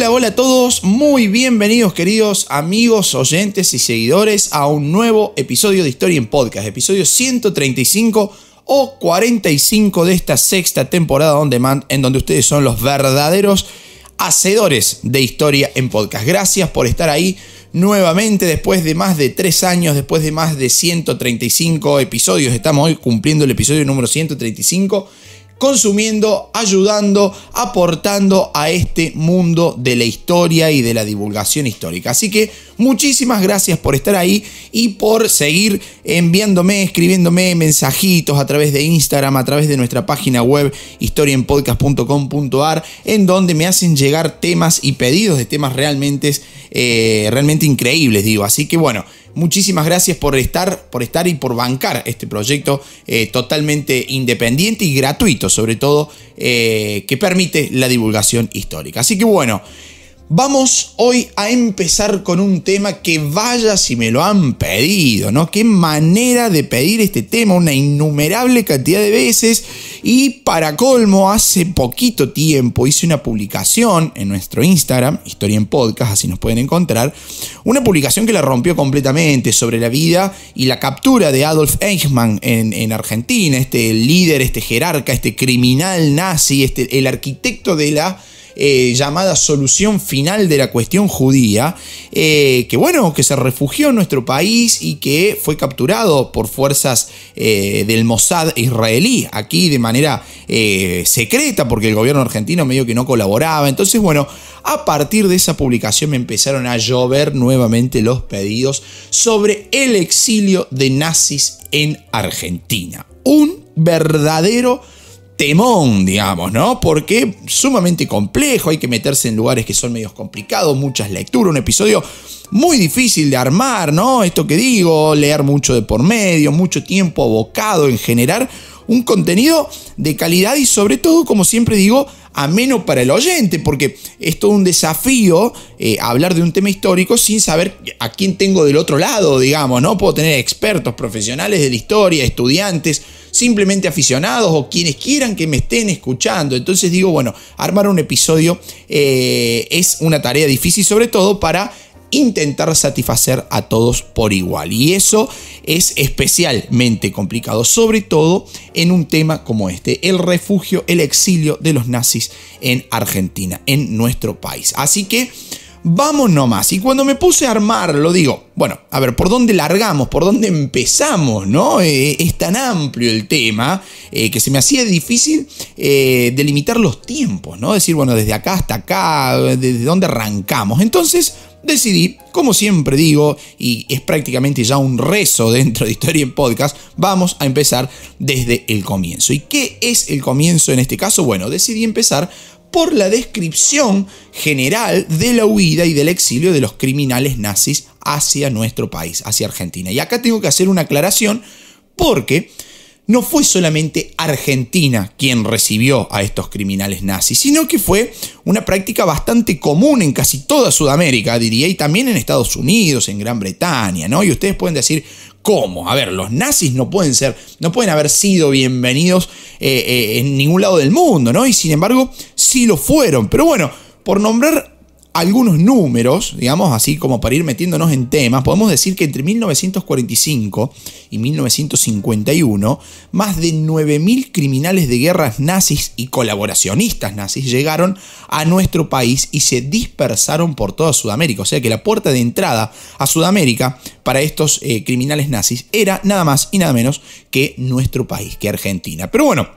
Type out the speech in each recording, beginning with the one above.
Hola, hola a todos, muy bienvenidos queridos amigos, oyentes y seguidores a un nuevo episodio de Historia en Podcast, episodio 135 o 45 de esta sexta temporada On Demand, en donde ustedes son los verdaderos hacedores de Historia en Podcast. Gracias por estar ahí nuevamente después de más de tres años, después de más de 135 episodios, estamos hoy cumpliendo el episodio número 135 consumiendo, ayudando, aportando a este mundo de la historia y de la divulgación histórica. Así que muchísimas gracias por estar ahí y por seguir enviándome, escribiéndome mensajitos a través de Instagram, a través de nuestra página web historienpodcast.com.ar, en donde me hacen llegar temas y pedidos de temas realmente, eh, realmente increíbles, digo. Así que bueno. Muchísimas gracias por estar, por estar y por bancar este proyecto eh, totalmente independiente y gratuito, sobre todo eh, que permite la divulgación histórica. Así que bueno. Vamos hoy a empezar con un tema que vaya si me lo han pedido, ¿no? Qué manera de pedir este tema una innumerable cantidad de veces y para colmo hace poquito tiempo hice una publicación en nuestro Instagram, Historia en Podcast, así nos pueden encontrar, una publicación que la rompió completamente sobre la vida y la captura de Adolf Eichmann en, en Argentina, este líder, este jerarca, este criminal nazi, este, el arquitecto de la eh, llamada solución final de la cuestión judía, eh, que bueno, que se refugió en nuestro país y que fue capturado por fuerzas eh, del Mossad israelí, aquí de manera secreta, porque el gobierno argentino medio que no colaboraba. Entonces, bueno, a partir de esa publicación me empezaron a llover nuevamente los pedidos sobre el exilio de nazis en Argentina. Un verdadero temón, digamos, ¿no? Porque sumamente complejo, hay que meterse en lugares que son medios complicados, muchas lecturas, un episodio muy difícil de armar, ¿no? Esto que digo, leer mucho de por medio, mucho tiempo abocado en generar un contenido de calidad y sobre todo, como siempre digo, ameno para el oyente, porque es todo un desafío eh, hablar de un tema histórico sin saber a quién tengo del otro lado, digamos, ¿no? Puedo tener expertos, profesionales de la historia, estudiantes, simplemente aficionados o quienes quieran que me estén escuchando. Entonces digo, bueno, armar un episodio eh, es una tarea difícil, sobre todo para intentar satisfacer a todos por igual. Y eso es especialmente complicado, sobre todo en un tema como este, el refugio, el exilio de los nazis en Argentina, en nuestro país. Así que... Vamos nomás. Y cuando me puse a armar lo digo, bueno, a ver, ¿por dónde largamos? ¿Por dónde empezamos? ¿No? Eh, es tan amplio el tema eh, que se me hacía difícil eh, delimitar los tiempos, ¿no? Decir, bueno, desde acá hasta acá, ¿desde dónde arrancamos? Entonces decidí, como siempre digo, y es prácticamente ya un rezo dentro de Historia en Podcast, vamos a empezar desde el comienzo. ¿Y qué es el comienzo en este caso? Bueno, decidí empezar por la descripción general de la huida y del exilio de los criminales nazis hacia nuestro país, hacia Argentina. Y acá tengo que hacer una aclaración porque no fue solamente Argentina quien recibió a estos criminales nazis, sino que fue una práctica bastante común en casi toda Sudamérica, diría, y también en Estados Unidos, en Gran Bretaña, ¿no? Y ustedes pueden decir, ¿cómo? A ver, los nazis no pueden ser, no pueden haber sido bienvenidos eh, eh, en ningún lado del mundo, ¿no? Y sin embargo, sí lo fueron. Pero bueno, por nombrar algunos números, digamos, así como para ir metiéndonos en temas, podemos decir que entre 1945 y 1951, más de 9.000 criminales de guerras nazis y colaboracionistas nazis llegaron a nuestro país y se dispersaron por toda Sudamérica. O sea que la puerta de entrada a Sudamérica para estos eh, criminales nazis era nada más y nada menos que nuestro país, que Argentina. Pero bueno,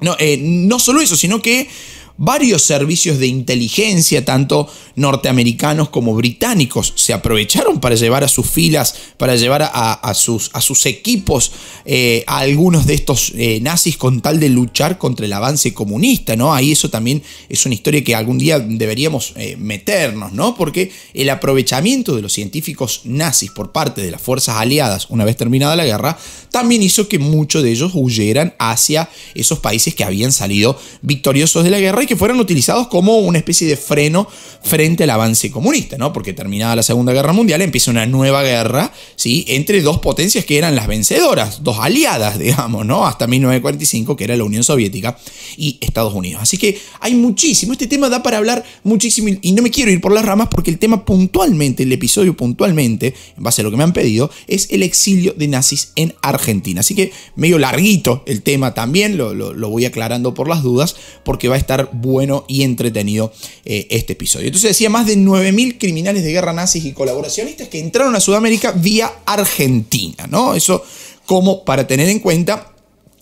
no, eh, no solo eso, sino que varios servicios de inteligencia, tanto norteamericanos como británicos, se aprovecharon para llevar a sus filas, para llevar a, sus, equipos eh, a algunos de estos eh, nazis con tal de luchar contra el avance comunista, ¿no? Ahí eso también es una historia que algún día deberíamos eh, meternos, ¿no? Porque el aprovechamiento de los científicos nazis por parte de las fuerzas aliadas una vez terminada la guerra, también hizo que muchos de ellos huyeran hacia esos países que habían salido victoriosos de la guerra que fueran utilizados como una especie de freno frente al avance comunista, ¿no? Porque terminada la Segunda Guerra Mundial empieza una nueva guerra, ¿sí? Entre dos potencias que eran las vencedoras, dos aliadas, digamos, ¿no? Hasta 1945, que era la Unión Soviética y Estados Unidos. Así que hay muchísimo, este tema da para hablar muchísimo y no me quiero ir por las ramas porque el tema puntualmente, el episodio puntualmente, en base a lo que me han pedido, es el exilio de nazis en Argentina. Así que medio larguito el tema también, lo voy aclarando por las dudas, porque va a estar bueno y entretenido eh, este episodio. Entonces decía, más de 9.000 criminales de guerra nazis y colaboracionistas que entraron a Sudamérica vía Argentina, ¿no? Eso como para tener en cuenta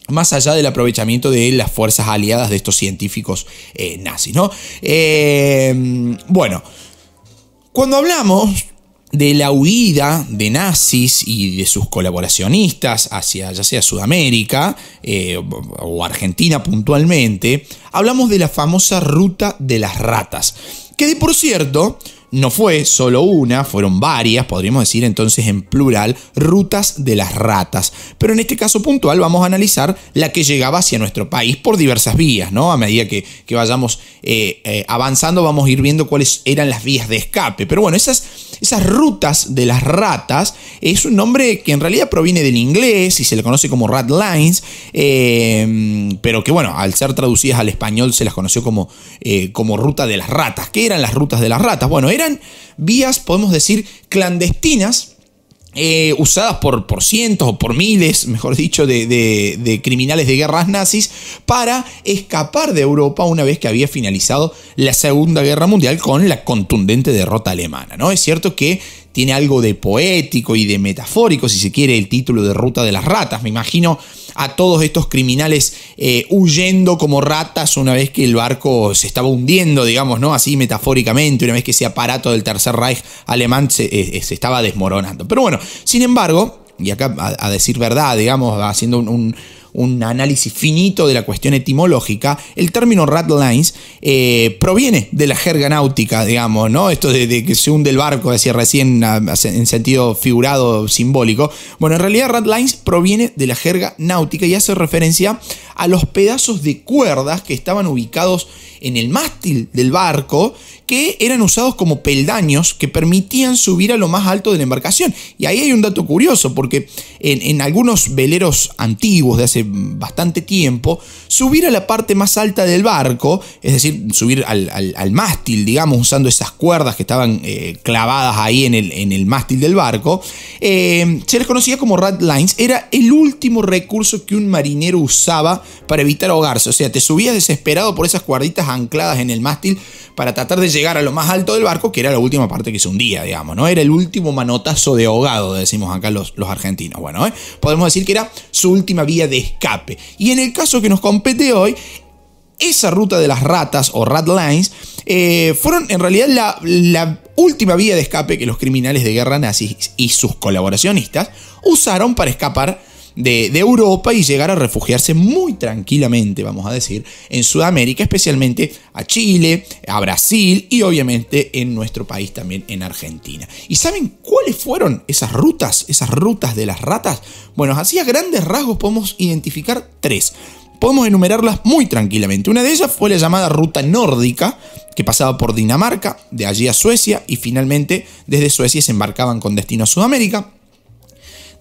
más allá del aprovechamiento de las fuerzas aliadas de estos científicos eh, nazis, ¿no? Eh, bueno, cuando hablamos de la huida de nazis y de sus colaboracionistas hacia ya sea Sudamérica eh, o Argentina puntualmente, hablamos de la famosa ruta de las ratas, que de por cierto no fue solo una, fueron varias, podríamos decir entonces en plural, rutas de las ratas. Pero en este caso puntual vamos a analizar la que llegaba hacia nuestro país por diversas vías, ¿no? A medida que, vayamos eh, eh, avanzando vamos a ir viendo cuáles eran las vías de escape. Pero bueno, esas, esas rutas de las ratas es un nombre que en realidad proviene del inglés y se le conoce como rat lines, eh, pero que bueno, al ser traducidas al español se las conoció como, como ruta de las ratas. ¿Qué eran las rutas de las ratas? Bueno, eran eran vías, podemos decir, clandestinas eh, usadas por, por, cientos o por miles, mejor dicho, de, de, criminales de guerras nazis para escapar de Europa una vez que había finalizado la Segunda Guerra Mundial con la contundente derrota alemana. ¿no? Es cierto que tiene algo de poético y de metafórico, si se quiere, el título de Ruta de las Ratas. Me imagino a todos estos criminales eh, huyendo como ratas una vez que el barco se estaba hundiendo, digamos, ¿no? Así metafóricamente, una vez que ese aparato del Tercer Reich alemán se, eh, eh, estaba desmoronando. Pero bueno, sin embargo, y acá a, decir verdad, digamos, haciendo un un análisis finito de la cuestión etimológica, el término ratlines eh, proviene de la jerga náutica, digamos, ¿no? Esto de, que se hunde el barco, decía recién, en sentido figurado, simbólico. Bueno, en realidad ratlines proviene de la jerga náutica y hace referencia a los pedazos de cuerdas que estaban ubicados en el mástil del barco que eran usados como peldaños que permitían subir a lo más alto de la embarcación. Y ahí hay un dato curioso, porque en, algunos veleros antiguos de hace bastante tiempo, subir a la parte más alta del barco, es decir, subir al, mástil, digamos, usando esas cuerdas que estaban eh, clavadas ahí en el, en el, mástil del barco, eh, se les conocía como lines, era el último recurso que un marinero usaba para evitar ahogarse. O sea, te subías desesperado por esas cuerditas ancladas en el mástil para tratar de llegar llegar a lo más alto del barco, que era la última parte que se hundía, digamos, ¿no? Era el último manotazo de ahogado, decimos acá los, los argentinos. Bueno, ¿eh? podemos decir que era su última vía de escape. Y en el caso que nos compete hoy, esa ruta de las ratas o rat lines eh, fueron en realidad la, la última vía de escape que los criminales de guerra nazis y sus colaboracionistas usaron para escapar de, Europa y llegar a refugiarse muy tranquilamente, vamos a decir, en Sudamérica, especialmente a Chile, a Brasil y obviamente en nuestro país también, en Argentina. ¿Y saben cuáles fueron esas rutas, esas rutas de las ratas? Bueno, así a grandes rasgos podemos identificar tres podemos enumerarlas muy tranquilamente. Una de ellas fue la llamada ruta nórdica, que pasaba por Dinamarca, de allí a Suecia y finalmente desde Suecia se embarcaban con destino a Sudamérica.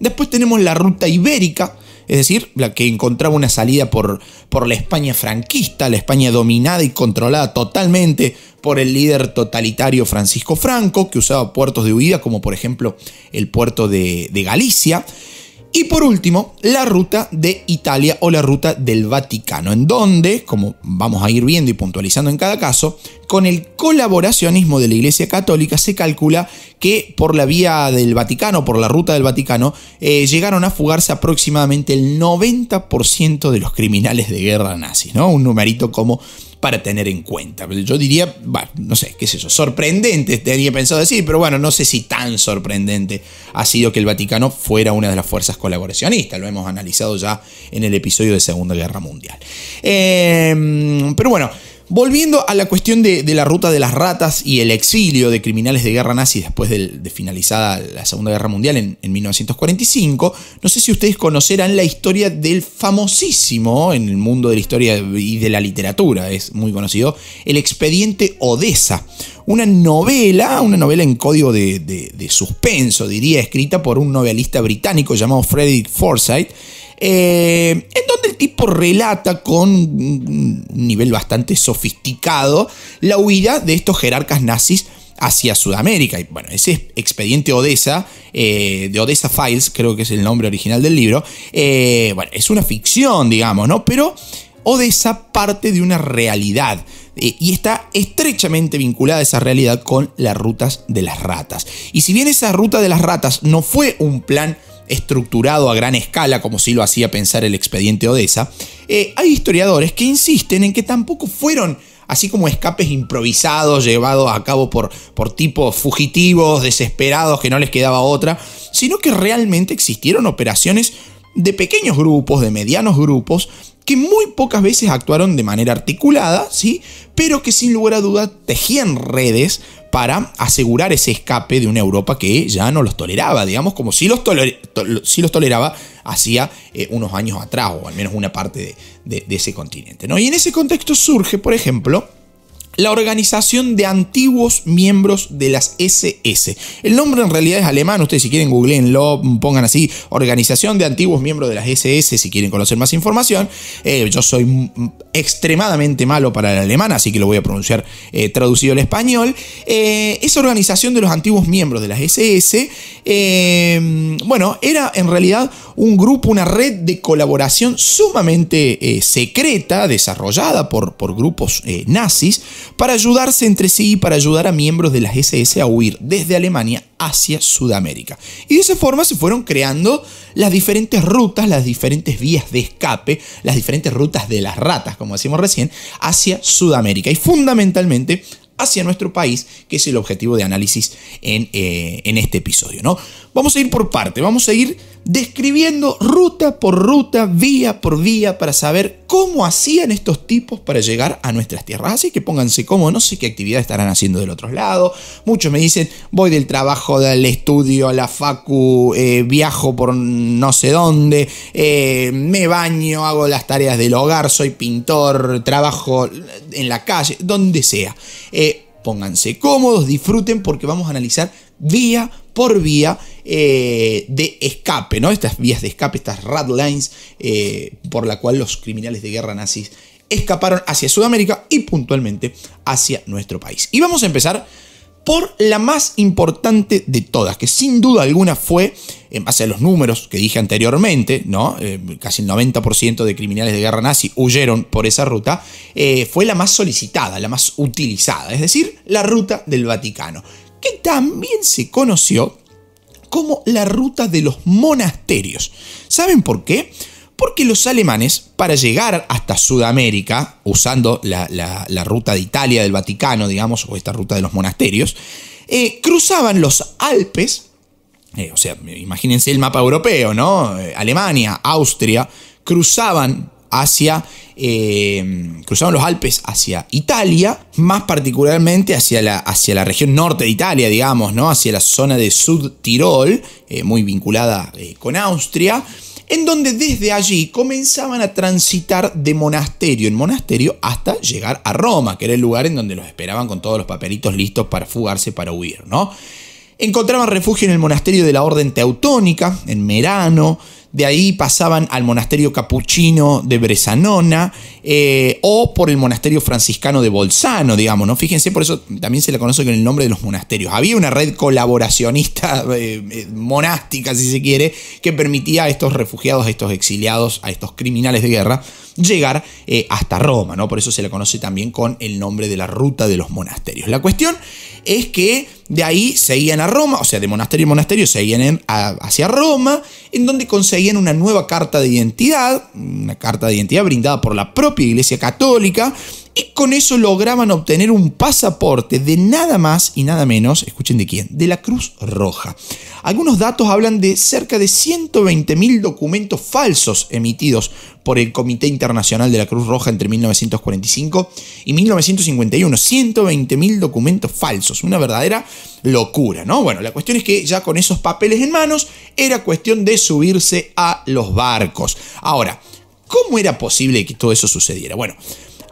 Después tenemos la ruta ibérica, es decir, la que encontraba una salida por, por la España franquista, la España dominada y controlada totalmente por el líder totalitario Francisco Franco, que usaba puertos de huida como por ejemplo el puerto de, de Galicia. Y por último, la ruta de Italia o la ruta del Vaticano, en donde, como vamos a ir viendo y puntualizando en cada caso, con el colaboracionismo de la Iglesia Católica se calcula que por la vía del Vaticano, por la ruta del Vaticano, eh, llegaron a fugarse aproximadamente el 90% de los criminales de guerra nazis, ¿no? Un numerito como para tener en cuenta. Yo diría, no sé, qué sé yo, sorprendente, tenía pensado decir, pero bueno, no sé si tan sorprendente ha sido que el Vaticano fuera una de las fuerzas colaboracionistas, lo hemos analizado ya en el episodio de Segunda Guerra Mundial. Em, pero bueno, Volviendo a la cuestión de, la ruta de las ratas y el exilio de criminales de guerra nazi después de, finalizada la Segunda Guerra Mundial en, 1945, no sé si ustedes conocerán la historia del famosísimo, en el mundo de la historia y de la literatura, es muy conocido, el expediente Odessa. Una novela, una novela en código de, de suspenso, diría, escrita por un novelista británico llamado Frederick Forsyth eh, en donde el tipo relata con un nivel bastante sofisticado la huida de estos jerarcas nazis hacia Sudamérica. Y bueno, ese expediente Odessa, eh, de Odessa Files, creo que es el nombre original del libro, eh, bueno, es una ficción, digamos, ¿no? Pero Odessa parte de una realidad y está estrechamente vinculada a esa realidad con las rutas de las ratas. Y si bien esa ruta de las ratas no fue un plan estructurado a gran escala, como si lo hacía pensar el expediente Odessa, eh, hay historiadores que insisten en que tampoco fueron así como escapes improvisados llevados a cabo por, por tipos fugitivos, desesperados, que no les quedaba otra, sino que realmente existieron operaciones de pequeños grupos, de medianos grupos, que muy pocas veces actuaron de manera articulada, ¿sí? pero que sin lugar a duda tejían redes para asegurar ese escape de una Europa que ya no los toleraba, digamos, como si los, toleraba hacía eh, unos años atrás, o al menos una parte de, ese continente. ¿no? Y en ese contexto surge, por ejemplo, la organización de antiguos miembros de las SS. El nombre en realidad es alemán, ustedes si quieren googleenlo, pongan así, organización de antiguos miembros de las SS, si quieren conocer más información. Eh, yo soy extremadamente malo para el alemán, así que lo voy a pronunciar eh, traducido al español. Eh, esa organización de los antiguos miembros de las SS, em, bueno, era en realidad un grupo, una red de colaboración sumamente secreta, desarrollada por, por grupos nazis, para ayudarse entre sí y para ayudar a miembros de las SS a huir desde Alemania hacia Sudamérica. Y de esa forma se fueron creando las diferentes rutas, las diferentes vías de escape, las diferentes rutas de las ratas, como decimos recién, hacia Sudamérica y fundamentalmente hacia nuestro país, que es el objetivo de análisis en, eh, en este episodio. ¿no? Vamos a ir por parte, vamos a ir describiendo ruta por ruta, vía por vía, para saber cómo hacían estos tipos para llegar a nuestras tierras. Así que pónganse cómodos, no sé qué actividad estarán haciendo del otro lado. Muchos me dicen, voy del trabajo, del estudio, a la facu, eh, viajo por no sé dónde, eh, me baño, hago las tareas del hogar, soy pintor, trabajo en la calle, donde sea. Eh, pónganse cómodos, disfruten porque vamos a analizar vía por vía eh, de escape, ¿no? Estas vías de escape, estas red lines, eh, por la cual los criminales de guerra nazis escaparon hacia Sudamérica y puntualmente hacia nuestro país. Y vamos a empezar por la más importante de todas, que sin duda alguna fue, en base a los números que dije anteriormente, ¿no? Eh, casi el 90% de criminales de guerra nazi huyeron por esa ruta, fue la más solicitada, la más utilizada, es decir, la ruta del Vaticano que también se conoció como la ruta de los monasterios. ¿Saben por qué? Porque los alemanes, para llegar hasta Sudamérica, usando la, ruta de Italia, del Vaticano, digamos, o esta ruta de los monasterios, eh, cruzaban los Alpes, eh, o sea, imagínense el mapa europeo, ¿no? Eh, Alemania, Austria, cruzaban hacia, eh, cruzaban los Alpes hacia Italia, más particularmente hacia la, hacia la región norte de Italia, digamos, ¿no? hacia la zona de Sud-Tirol, eh, muy vinculada eh, con Austria, en donde desde allí comenzaban a transitar de monasterio en monasterio hasta llegar a Roma, que era el lugar en donde los esperaban con todos los papelitos listos para fugarse, para huir, ¿no? Encontraban refugio en el monasterio de la Orden Teutónica, en Merano, de ahí pasaban al monasterio capuchino de Bresanona eh, o por el monasterio franciscano de Bolzano, digamos, ¿no? Fíjense, por eso también se le conoce con el nombre de los monasterios. Había una red colaboracionista eh, eh, monástica, si se quiere, que permitía a estos refugiados, a estos exiliados, a estos criminales de guerra, llegar hasta Roma, ¿no? Por eso se le conoce también con el nombre de la ruta de los monasterios. La cuestión es que de ahí seguían a Roma, o sea, de monasterio en monasterio seguían hacia Roma, en donde conseguían una nueva carta de identidad, una carta de identidad brindada por la propia Iglesia Católica, y con eso lograban obtener un pasaporte de nada más y nada menos, escuchen de quién, de la Cruz Roja. Algunos datos hablan de cerca de 120.000 documentos falsos emitidos por el Comité Internacional de la Cruz Roja entre 1945 y 1951. 120.000 documentos falsos, una verdadera locura, ¿no? Bueno, la cuestión es que ya con esos papeles en manos era cuestión de subirse a los barcos. Ahora, ¿cómo era posible que todo eso sucediera? Bueno,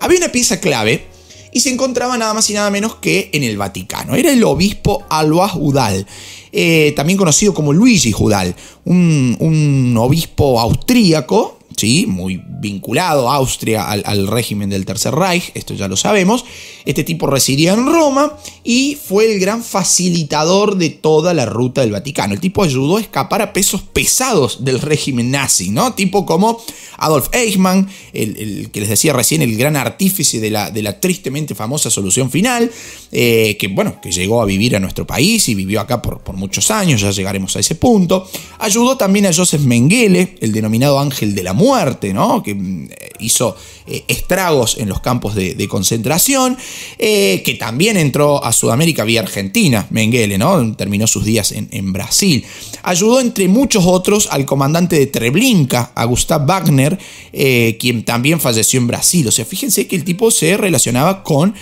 había una pieza clave y se encontraba nada más y nada menos que en el Vaticano. Era el obispo Alois Judal, eh, también conocido como Luigi Judal, un, un obispo austríaco ¿sí? muy vinculado Austria al, régimen del Tercer Reich, esto ya lo sabemos. Este tipo residía en Roma y fue el gran facilitador de toda la ruta del Vaticano. El tipo ayudó a escapar a pesos pesados del régimen nazi, ¿no? Tipo como Adolf Eichmann, el, que les decía recién, el gran artífice de la, de la tristemente famosa solución final, eh, que bueno, que llegó a vivir a nuestro país y vivió acá por, por muchos años, ya llegaremos a ese punto. Ayudó también a Joseph Mengele, el denominado Ángel de la Muerte, muerte, ¿no? que mm, eh, hizo eh, estragos en los campos de, concentración, eh, que también entró a Sudamérica vía Argentina, Mengele, ¿no? terminó sus días en, Brasil. Ayudó entre muchos otros al comandante de Treblinka, a Gustav Wagner, quien también falleció en Brasil. O sea, fíjense que el tipo se relacionaba con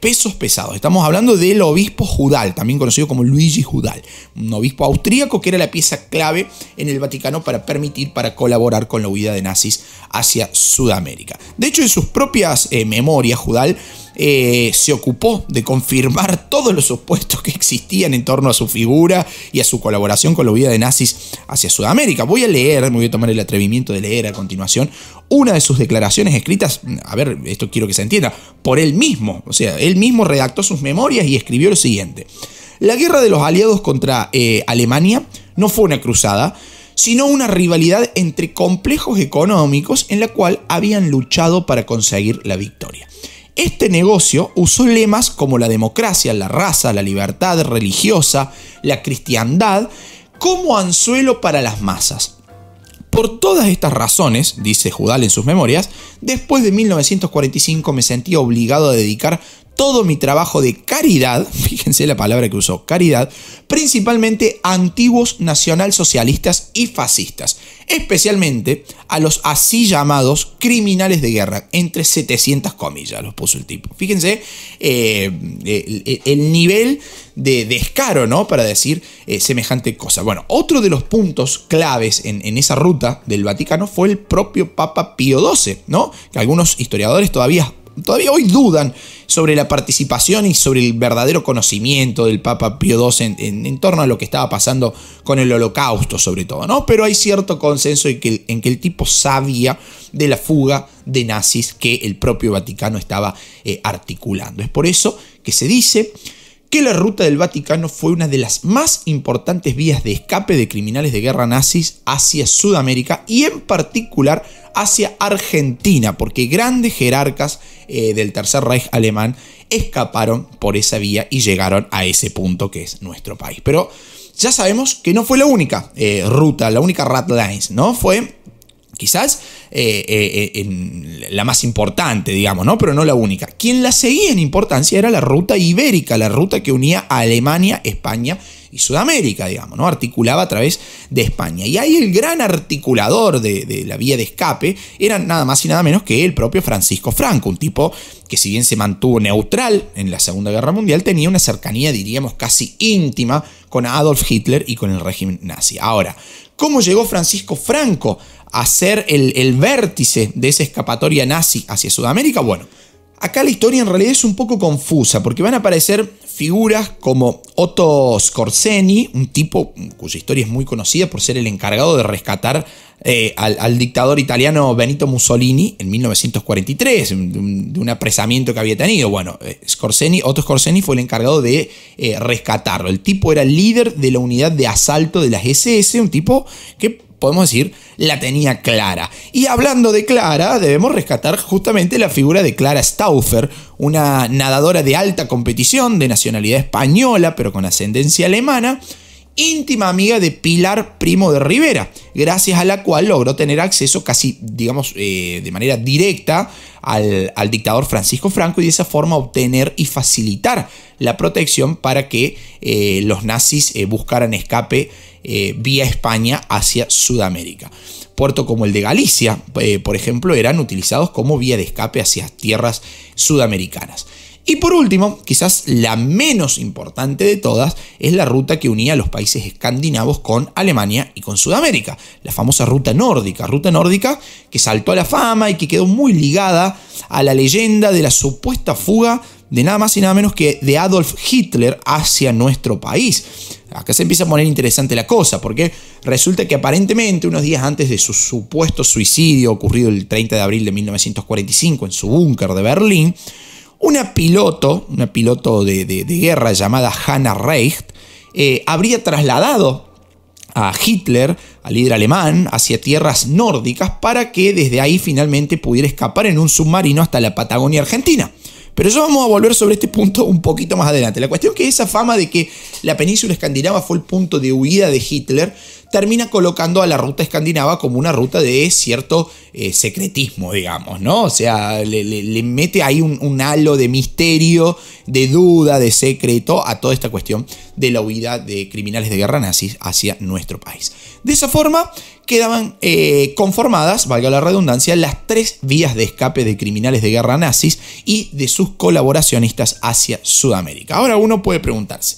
pesos pesados. Estamos hablando del obispo Judal, también conocido como Luigi Judal, un obispo austríaco que era la pieza clave en el Vaticano para permitir, para colaborar con la huida de nazis hacia Sudamérica. De hecho, en sus propias eh, memorias, Judal eh, se ocupó de confirmar todos los supuestos que existían en torno a su figura y a su colaboración con la vida de nazis hacia Sudamérica. Voy a leer, me voy a tomar el atrevimiento de leer a continuación una de sus declaraciones escritas, a ver, esto quiero que se entienda, por él mismo. O sea, él mismo redactó sus memorias y escribió lo siguiente. La guerra de los aliados contra eh, Alemania no fue una cruzada, sino una rivalidad entre complejos económicos en la cual habían luchado para conseguir la victoria. Este negocio usó lemas como la democracia, la raza, la libertad religiosa, la cristiandad, como anzuelo para las masas. Por todas estas razones, dice Judal en sus memorias, después de 1945 me sentí obligado a dedicar todo mi trabajo de caridad, fíjense la palabra que usó, caridad, principalmente a antiguos nacionalsocialistas y fascistas, especialmente a los así llamados criminales de guerra, entre 700 comillas los puso el tipo. Fíjense eh, eh, el, nivel de descaro, ¿no? Para decir eh, semejante cosa. Bueno, otro de los puntos claves en, en esa ruta del Vaticano fue el propio Papa Pío XII, ¿no? Que algunos historiadores todavía todavía hoy dudan sobre la participación y sobre el verdadero conocimiento del Papa Pío II en, torno a lo que estaba pasando con el holocausto sobre todo, ¿no? Pero hay cierto consenso en que, el tipo sabía de la fuga de nazis que el propio Vaticano estaba eh, articulando. Es por eso que se dice que la ruta del Vaticano fue una de las más importantes vías de escape de criminales de guerra nazis hacia Sudamérica y en particular hacia Argentina, porque grandes jerarcas eh, del Tercer Reich alemán escaparon por esa vía y llegaron a ese punto que es nuestro país. Pero ya sabemos que no fue la única eh, ruta, la única rat lines, ¿no? Fue quizás eh, la más importante, digamos, ¿no? Pero no la única. Quien la seguía en importancia era la ruta ibérica, la ruta que unía a Alemania, España y Sudamérica, digamos, ¿no? Articulaba a través de España. Y ahí el gran articulador de, la vía de escape era nada más y nada menos que el propio Francisco Franco, un tipo que si bien se mantuvo neutral en la Segunda Guerra Mundial, tenía una cercanía, diríamos, casi íntima con Adolf Hitler y con el régimen nazi. Ahora, ¿cómo llegó Francisco Franco a ser el vértice de esa escapatoria nazi hacia Sudamérica? Bueno, Acá la historia en realidad es un poco confusa porque van a aparecer figuras como Otto Scorseni, un tipo cuya historia es muy conocida por ser el encargado de rescatar eh, al, dictador italiano Benito Mussolini en 1943, de un, apresamiento que había tenido. Bueno, eh, Scorseni, Otto Scorseni fue el encargado de eh, rescatarlo. El tipo era líder de la unidad de asalto de las SS, un tipo que podemos decir, la tenía clara. Y hablando de Clara, debemos rescatar justamente la figura de Clara Stauffer, una nadadora de alta competición, de nacionalidad española, pero con ascendencia alemana, íntima amiga de Pilar Primo de Rivera, gracias a la cual logró tener acceso casi, digamos, eh, de manera directa al, dictador Francisco Franco y de esa forma obtener y facilitar la protección para que eh, los nazis eh, buscaran escape vía España hacia Sudamérica. Puerto como el de Galicia, por ejemplo, eran utilizados como vía de escape hacia tierras sudamericanas. Y por último, quizás la menos importante de todas, es la ruta que unía a los países escandinavos con Alemania y con Sudamérica, la famosa ruta nórdica, ruta nórdica que saltó a la fama y que quedó muy ligada a la leyenda de la supuesta fuga de nada más y nada menos que de Adolf Hitler hacia nuestro país. Acá se empieza a poner interesante la cosa, porque resulta que aparentemente unos días antes de su supuesto suicidio ocurrido el 30 de abril de 1945 en su búnker de Berlín, una piloto, una piloto de, guerra llamada Hannah Reicht, eh, habría trasladado a Hitler, al líder alemán, hacia tierras nórdicas para que desde ahí finalmente pudiera escapar en un submarino hasta la Patagonia Argentina. Pero ya vamos a volver sobre este punto un poquito más adelante. La cuestión es que esa fama de que la península escandinava fue el punto de huida de Hitler termina colocando a la ruta escandinava como una ruta de cierto eh, secretismo, digamos, ¿no? O sea, le, mete ahí un, halo de misterio, de duda, de secreto a toda esta cuestión de la huida de criminales de guerra nazis hacia nuestro país. De esa forma quedaban eh, conformadas, valga la redundancia, las tres vías de escape de criminales de guerra nazis y de sus colaboracionistas hacia Sudamérica. Ahora uno puede preguntarse,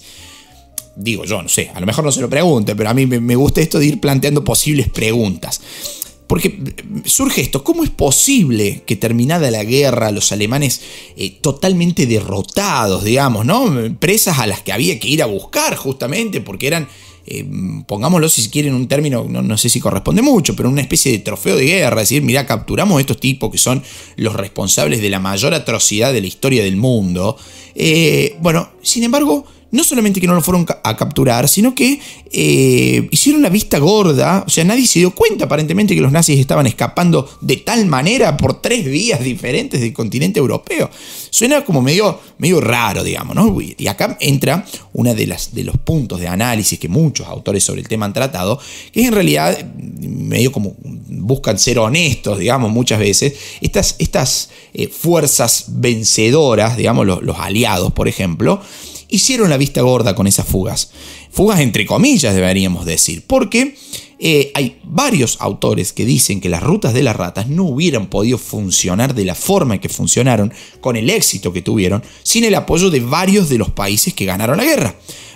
digo yo, no sé, a lo mejor no se lo pregunte, pero a mí me gusta esto de ir planteando posibles preguntas. Porque surge esto, ¿cómo es posible que terminada la guerra los alemanes eh, totalmente derrotados, digamos, ¿no? Presas a las que había que ir a buscar justamente porque eran, eh, pongámoslo si quieren un término, no, sé si corresponde mucho, pero una especie de trofeo de guerra, es decir, mirá, capturamos a estos tipos que son los responsables de la mayor atrocidad de la historia del mundo. Eh, bueno, sin embargo no solamente que no lo fueron a capturar, sino que eh, hicieron la vista gorda, o sea, nadie se dio cuenta aparentemente que los nazis estaban escapando de tal manera por tres vías diferentes del continente europeo. Suena como medio, raro, digamos, ¿no? Y acá entra uno de, las, de los puntos de análisis que muchos autores sobre el tema han tratado, que en realidad medio como buscan ser honestos, digamos, muchas veces, estas, estas eh, fuerzas vencedoras, digamos, los aliados, por ejemplo, hicieron la vista gorda con esas fugas. Fugas entre comillas deberíamos decir, porque eh, hay varios autores que dicen que las rutas de las ratas no hubieran podido funcionar de la forma en que funcionaron, con el éxito que tuvieron, sin el apoyo de varios de los países que ganaron la guerra.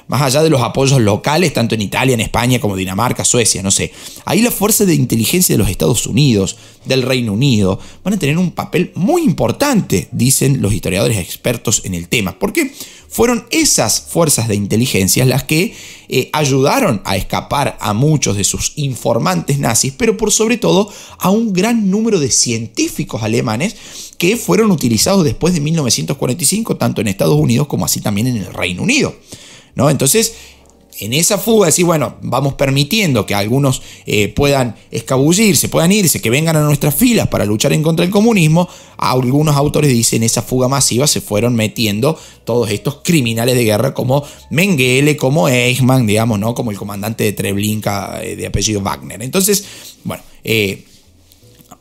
Más allá de los apoyos locales, tanto en Italia, en España, como Dinamarca, Suecia, no sé. Ahí la fuerza de inteligencia de los Estados Unidos, del Reino Unido, van a tener un papel muy importante, dicen los historiadores expertos en el tema. ¿Por qué? Fueron esas fuerzas de inteligencia las que eh, ayudaron a escapar a muchos de sus informantes nazis, pero por sobre todo a un gran número de científicos alemanes que fueron utilizados después de 1945 tanto en Estados Unidos como así también en el Reino Unido. ¿no? Entonces, en esa fuga decir, bueno, vamos permitiendo que algunos eh, puedan escabullirse, puedan irse, que vengan a nuestras filas para luchar en contra del comunismo, algunos autores dicen esa fuga masiva se fueron metiendo todos estos criminales de guerra como Mengele, como Eichmann, digamos, ¿no? Como el comandante de Treblinka eh, de apellido Wagner. Entonces, bueno, eh,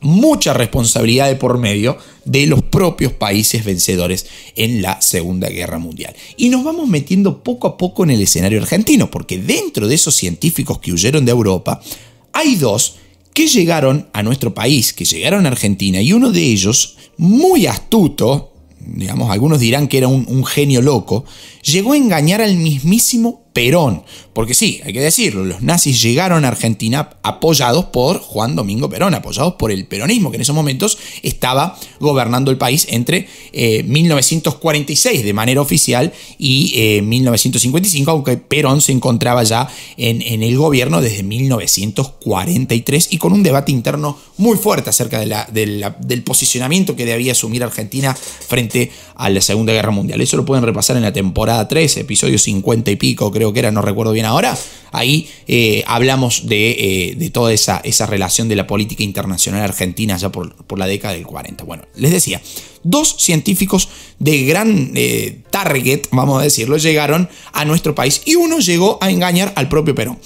mucha responsabilidad de por medio de los propios países vencedores en la Segunda Guerra Mundial. Y nos vamos metiendo poco a poco en el escenario argentino, porque dentro de esos científicos que huyeron de Europa, hay dos que llegaron a nuestro país, que llegaron a Argentina, y uno de ellos, muy astuto, digamos, algunos dirán que era un, genio loco, llegó a engañar al mismísimo Perón. Porque sí, hay que decirlo, los nazis llegaron a Argentina apoyados por Juan Domingo Perón, apoyados por el peronismo, que en esos momentos estaba gobernando el país entre 1946 eh, de manera oficial y 1955, eh, aunque Perón se encontraba ya en, el gobierno desde 1943 y con un debate interno muy fuerte acerca del posicionamiento que debía asumir Argentina frente a la Segunda Guerra Mundial. Eso lo pueden repasar en la temporada 3, episodio 50 y pico, creo creo que era, no recuerdo bien ahora, ahí eh, hablamos eh, de, toda esa, esa, relación de la política internacional argentina ya por, la década del 40. Bueno, les decía, dos científicos de gran eh, target, vamos a decirlo, llegaron a nuestro país y uno llegó a engañar al propio Perón.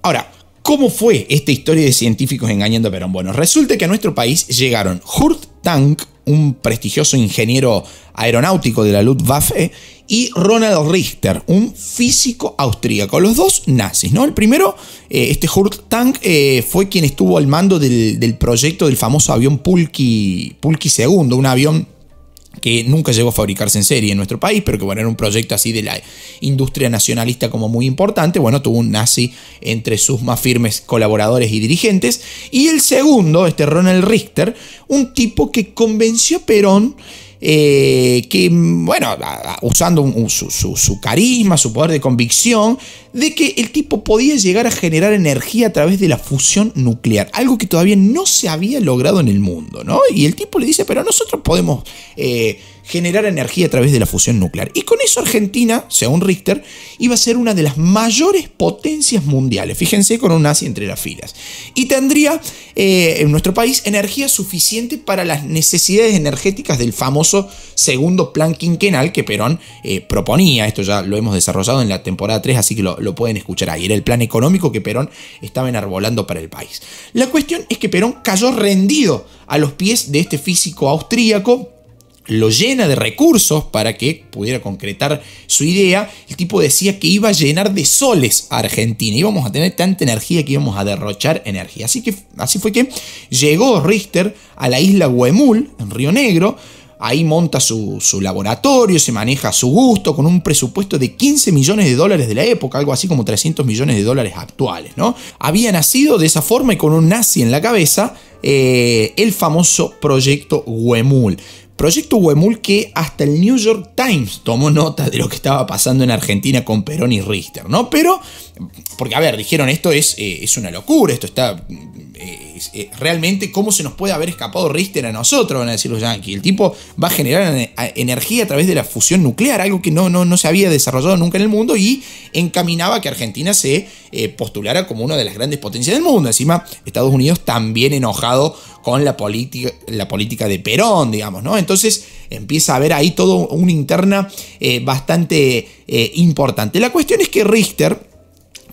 Ahora, ¿Cómo fue esta historia de científicos engañando a Perón? Bueno, resulta que a nuestro país llegaron Hurt Tank un prestigioso ingeniero aeronáutico de la Luftwaffe, y Ronald Richter, un físico austríaco. Los dos nazis, ¿no? El primero, eh, este Hurt Tank eh, fue quien estuvo al mando del, proyecto del famoso avión Pulki, Pulki II, un avión que nunca llegó a fabricarse en serie en nuestro país, pero que bueno, era un proyecto así de la industria nacionalista como muy importante, bueno, tuvo un nazi entre sus más firmes colaboradores y dirigentes, y el segundo, este Ronald Richter, un tipo que convenció a Perón eh, que, bueno, usando su, su, carisma, su poder de convicción, de que el tipo podía llegar a generar energía a través de la fusión nuclear, algo que todavía no se había logrado en el mundo, ¿no? Y el tipo le dice, pero nosotros podemos... Eh, generar energía a través de la fusión nuclear. Y con eso Argentina, según Richter, iba a ser una de las mayores potencias mundiales. Fíjense con un nazi entre las filas. Y tendría eh, en nuestro país energía suficiente para las necesidades energéticas del famoso segundo plan quinquenal que Perón eh, proponía. Esto ya lo hemos desarrollado en la temporada 3, así que lo, lo pueden escuchar ahí. Era el plan económico que Perón estaba enarbolando para el país. La cuestión es que Perón cayó rendido a los pies de este físico austríaco lo llena de recursos para que pudiera concretar su idea, el tipo decía que iba a llenar de soles a Argentina, íbamos a tener tanta energía que íbamos a derrochar energía. Así, que, así fue que llegó Richter a la isla Huemul, en Río Negro, ahí monta su, laboratorio, se maneja a su gusto, con un presupuesto de 15 millones de dólares de la época, algo así como 300 millones de dólares actuales, ¿no? Había nacido de esa forma y con un nazi en la cabeza, eh, el famoso proyecto Huemul. Proyecto Huemul que hasta el New York Times tomó nota de lo que estaba pasando en Argentina con Perón y Richter, ¿no? Pero, porque a ver, dijeron esto es, eh, es una locura, esto está eh, eh, realmente cómo se nos puede haber escapado Richter a nosotros, van a decir los yankees. El tipo va a generar energía a través de la fusión nuclear, algo que no, no, no se había desarrollado nunca en el mundo y encaminaba a que Argentina se eh, postulara como una de las grandes potencias del mundo. Encima, Estados Unidos también enojado con la, la política de Perón, digamos, ¿no? Entonces empieza a haber ahí todo una interna bastante importante. La cuestión es que Richter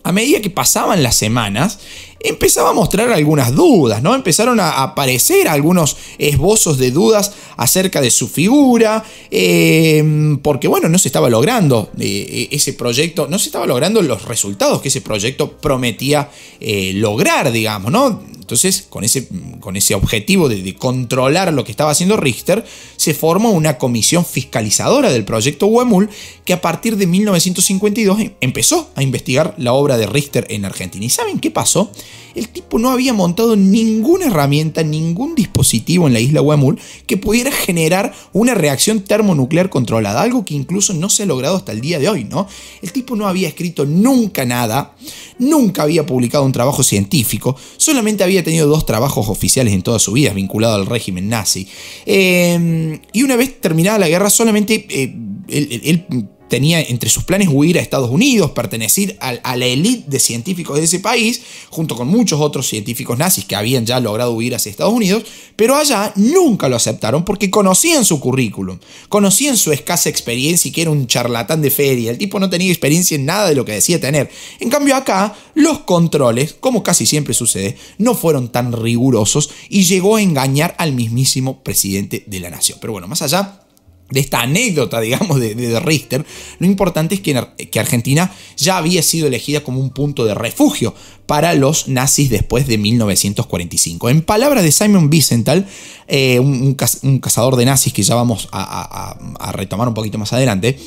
a medida que pasaban las semanas, empezaba a mostrar algunas dudas, ¿no? Empezaron a aparecer algunos esbozos de dudas acerca de su figura, em, porque bueno, no se estaba logrando eh, eh, ese proyecto, no se estaba logrando los resultados que ese proyecto prometía eh, lograr, digamos, ¿no? Entonces, con ese, con ese objetivo de, controlar lo que estaba haciendo Richter, se formó una comisión fiscalizadora del proyecto Huemul que a partir de 1952 eh, empezó a investigar la obra de Richter en Argentina. ¿Y saben qué pasó? el tipo no había montado ninguna herramienta, ningún dispositivo en la isla Huemul que pudiera generar una reacción termonuclear controlada, algo que incluso no se ha logrado hasta el día de hoy, ¿no? El tipo no había escrito nunca nada, nunca había publicado un trabajo científico, solamente había tenido dos trabajos oficiales en toda su vida vinculados al régimen nazi. Eh, y una vez terminada la guerra, solamente eh, él tenía entre sus planes huir a Estados Unidos, pertenecer a, la élite de científicos de ese país, junto con muchos otros científicos nazis que habían ya logrado huir hacia Estados Unidos, pero allá nunca lo aceptaron porque conocían su currículum, conocían su escasa experiencia y que era un charlatán de feria, el tipo no tenía experiencia en nada de lo que decía tener. En cambio acá, los controles, como casi siempre sucede, no fueron tan rigurosos y llegó a engañar al mismísimo presidente de la nación. Pero bueno, más allá de esta anécdota, digamos, de, Richter, lo importante es que, Argentina ya había sido elegida como un punto de refugio para los nazis después de 1945. En palabras de Simon Wiesenthal, eh, un, cazador de nazis que ya vamos a, a retomar un poquito más adelante,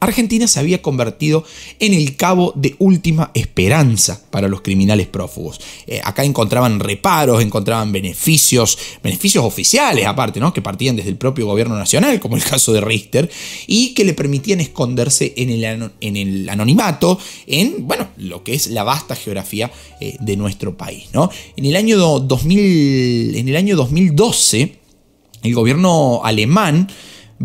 Argentina se había convertido en el cabo de última esperanza para los criminales prófugos. Eh, acá encontraban reparos, encontraban beneficios, beneficios oficiales aparte, ¿no? que partían desde el propio gobierno nacional, como el caso de Richter, y que le permitían esconderse en el, anonimato, en bueno, lo que es la vasta geografía eh, de nuestro país. ¿no? En, el año 2000, en el año 2012, el gobierno alemán